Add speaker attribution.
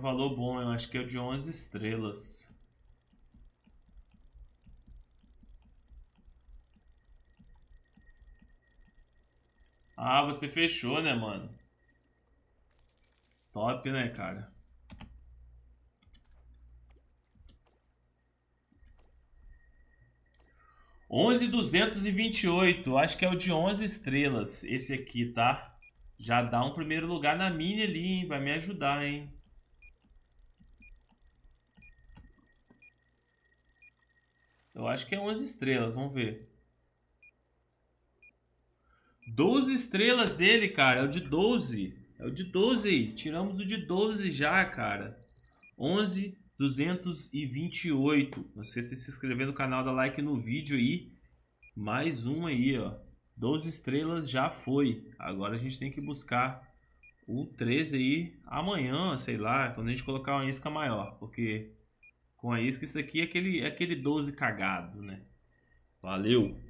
Speaker 1: um valor bom, eu acho que é o de 11 estrelas. Ah, você fechou, né, mano? Top, né, cara? Onze duzentos e vinte e oito, acho que é o de onze estrelas, esse aqui, tá? Já dá um primeiro lugar na minha ali, hein? Vai me ajudar, hein? Eu acho que é 11 estrelas, vamos ver. 12 estrelas dele, cara. É o de 12. É o de 12. aí. Tiramos o de 12 já, cara. 11 228. Não sei se se inscrever no canal, dá like no vídeo aí. Mais um aí, ó. 12 estrelas já foi. Agora a gente tem que buscar o 13 aí amanhã, sei lá, quando a gente colocar uma isca maior, porque com a isca. Isso aqui é aquele, é aquele 12 cagado, né? Valeu!